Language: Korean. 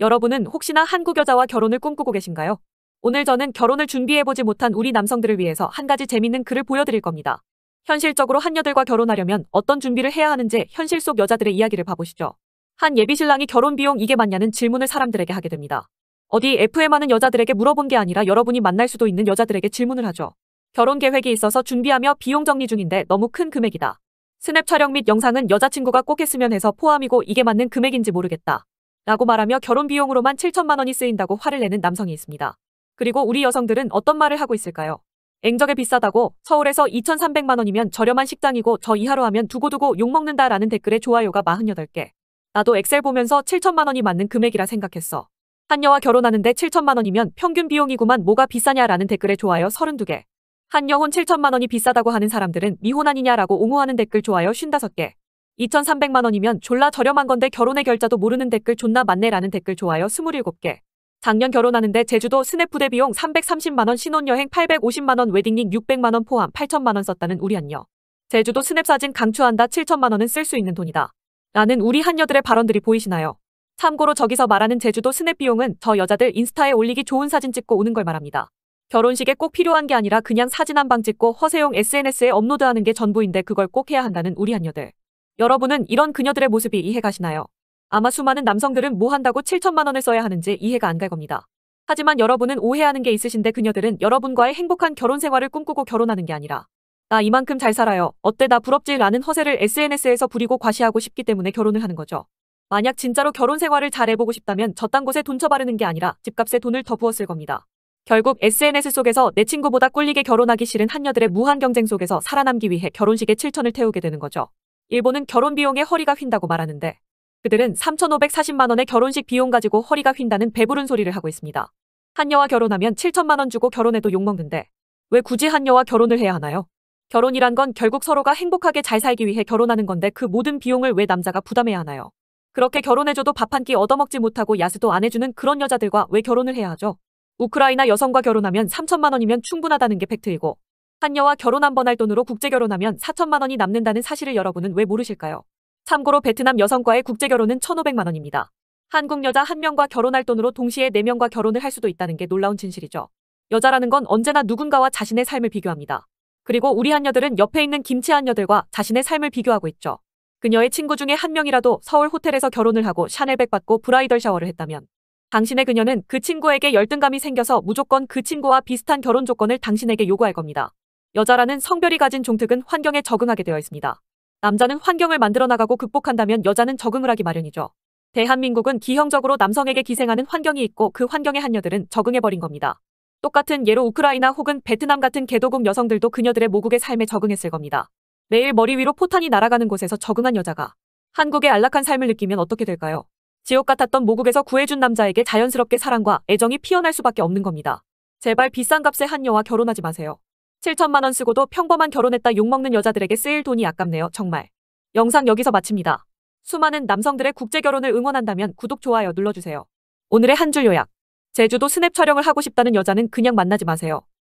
여러분은 혹시나 한국 여자와 결혼을 꿈꾸고 계신가요? 오늘 저는 결혼을 준비해보지 못한 우리 남성들을 위해서 한 가지 재밌는 글을 보여드릴 겁니다. 현실적으로 한여들과 결혼하려면 어떤 준비를 해야 하는지 현실 속 여자들의 이야기를 봐보시죠. 한 예비신랑이 결혼 비용 이게 맞냐는 질문을 사람들에게 하게 됩니다. 어디 f m 하는 여자들에게 물어본 게 아니라 여러분이 만날 수도 있는 여자들에게 질문을 하죠. 결혼 계획이 있어서 준비하며 비용 정리 중인데 너무 큰 금액이다. 스냅 촬영 및 영상은 여자친구가 꼭 했으면 해서 포함이고 이게 맞는 금액인지 모르겠다. 라고 말하며 결혼 비용으로만 7천만 원이 쓰인다고 화를 내는 남성이 있습니다. 그리고 우리 여성들은 어떤 말을 하고 있을까요? 앵적에 비싸다고 서울에서 2,300만 원이면 저렴한 식당이고 저 이하로 하면 두고두고 욕먹는다 라는 댓글에 좋아요가 48개. 나도 엑셀 보면서 7천만 원이 맞는 금액이라 생각했어. 한여와 결혼하는데 7천만 원이면 평균 비용이구만 뭐가 비싸냐라는 댓글에 좋아요 32개. 한여혼 7천만 원이 비싸다고 하는 사람들은 미혼 아니냐라고 옹호하는 댓글 좋아요 55개. 2,300만 원이면 졸라 저렴한 건데 결혼의 결자도 모르는 댓글 존나 맞네라는 댓글 좋아요 27개. 작년 결혼하는데 제주도 스냅 부대 비용 330만 원 신혼여행 850만 원 웨딩링 600만 원 포함 8천만 원 썼다는 우리 한녀. 제주도 스냅 사진 강추한다 7천만 원은 쓸 수 있는 돈이다. 라는 우리 한녀들의 발언들이 보이시나요? 참고로 저기서 말하는 제주도 스냅 비용은 저 여자들 인스타에 올리기 좋은 사진 찍고 오는 걸 말합니다. 결혼식에 꼭 필요한 게 아니라 그냥 사진 한 방 찍고 허세용 SNS에 업로드하는 게 전부인데 그걸 꼭 해야 한다는 우리 한녀들. 여러분은 이런 그녀들의 모습이 이해가시나요? 아마 수많은 남성들은 뭐 한다고 7천만 원을 써야 하는지 이해가 안 갈 겁니다. 하지만 여러분은 오해하는 게 있으신데 그녀들은 여러분과의 행복한 결혼 생활을 꿈꾸고 결혼하는 게 아니라 나 이만큼 잘 살아요. 어때 나 부럽지? 라는 허세를 SNS에서 부리고 과시하고 싶기 때문에 결혼을 하는 거죠. 만약 진짜로 결혼 생활을 잘 해보고 싶다면 저딴 곳에 돈 처바르는 게 아니라 집값에 돈을 더 부었을 겁니다. 결국 SNS 속에서 내 친구보다 꿀리게 결혼하기 싫은 한녀들의 무한 경쟁 속에서 살아남기 위해 결혼식에 7천을 태우게 되는 거죠. 일본은 결혼 비용에 허리가 휜다고 말하는데 그들은 3,540만 원의 결혼식 비용 가지고 허리가 휜다는 배부른 소리를 하고 있습니다. 한녀와 결혼하면 7천만 원 주고 결혼해도 욕먹는데 왜 굳이 한녀와 결혼을 해야 하나요? 결혼이란 건 결국 서로가 행복하게 잘 살기 위해 결혼하는 건데 그 모든 비용을 왜 남자가 부담해야 하나요? 그렇게 결혼해줘도 밥 한 끼 얻어먹지 못하고 야수도 안 해주는 그런 여자들과 왜 결혼을 해야 하죠? 우크라이나 여성과 결혼하면 3천만 원이면 충분하다는 게 팩트이고 한녀와 결혼 한 번 할 돈으로 국제결혼하면 4천만 원이 남는다는 사실을 여러분은 왜 모르실까요? 참고로 베트남 여성과의 국제결혼은 1,500만 원입니다. 한국 여자 한 명과 결혼할 돈으로 동시에 4명과 결혼을 할 수도 있다는 게 놀라운 진실이죠. 여자라는 건 언제나 누군가와 자신의 삶을 비교합니다. 그리고 우리 한녀들은 옆에 있는 김치 한녀들과 자신의 삶을 비교하고 있죠. 그녀의 친구 중에 한 명이라도 서울 호텔에서 결혼을 하고 샤넬백 받고 브라이덜 샤워를 했다면 당신의 그녀는 그 친구에게 열등감이 생겨서 무조건 그 친구와 비슷한 결혼 조건을 당신에게 요구할 겁니다. 여자라는 성별이 가진 종특은 환경에 적응하게 되어 있습니다. 남자는 환경을 만들어 나가고 극복한다면 여자는 적응을 하기 마련이죠. 대한민국은 기형적으로 남성에게 기생하는 환경이 있고 그 환경의 한녀들은 적응해버린 겁니다. 똑같은 예로 우크라이나 혹은 베트남 같은 개도국 여성들도 그녀들의 모국의 삶에 적응했을 겁니다. 매일 머리 위로 포탄이 날아가는 곳에서 적응한 여자가 한국의 안락한 삶을 느끼면 어떻게 될까요? 지옥 같았던 모국에서 구해준 남자에게 자연스럽게 사랑과 애정이 피어날 수밖에 없는 겁니다. 제발 비싼 값의한녀와 결혼하지 마세요. 7천만 원 쓰고도 평범한 결혼했다 욕먹는 여자들에게 쓰일 돈이 아깝네요. 정말. 영상 여기서 마칩니다. 수많은 남성들의 국제 결혼을 응원한다면 구독, 좋아요 눌러주세요. 오늘의 한 줄 요약. 제주도 스냅 촬영을 하고 싶다는 여자는 그냥 만나지 마세요.